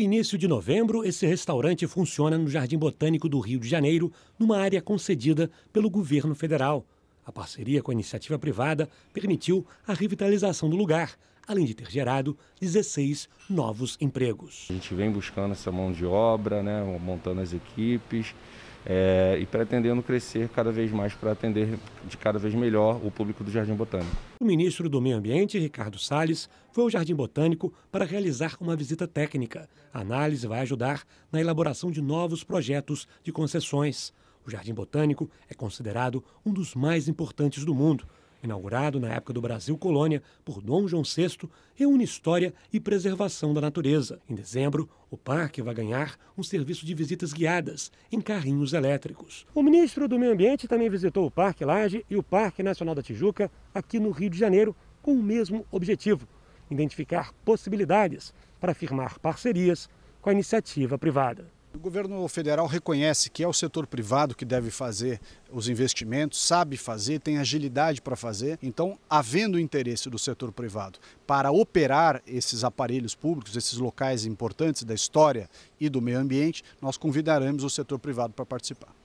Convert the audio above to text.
o início de novembro, esse restaurante funciona no Jardim Botânico do Rio de Janeiro, numa área concedida pelo governo federal. A parceria com a iniciativa privada permitiu a revitalização do lugar, além de ter gerado 16 novos empregos. A gente vem buscando essa mão de obra, né, montando as equipes é, e pretendendo crescer cada vez mais para atender de cada vez melhor o público do Jardim Botânico. O ministro do Meio Ambiente, Ricardo Salles, foi ao Jardim Botânico para realizar uma visita técnica. A análise vai ajudar na elaboração de novos projetos de concessões. O Jardim Botânico é considerado um dos mais importantes do mundo inaugurado na época do Brasil Colônia por Dom João VI, reúne história e preservação da natureza. Em dezembro, o parque vai ganhar um serviço de visitas guiadas em carrinhos elétricos. O ministro do Meio Ambiente também visitou o Parque Laje e o Parque Nacional da Tijuca, aqui no Rio de Janeiro, com o mesmo objetivo: identificar possibilidades para firmar parcerias com a iniciativa privada. O governo federal reconhece que é o setor privado que deve fazer os investimentos, sabe fazer, tem agilidade para fazer. Então, havendo interesse do setor privado para operar esses aparelhos públicos, esses locais importantes da história e do meio ambiente, nós convidaremos o setor privado para participar.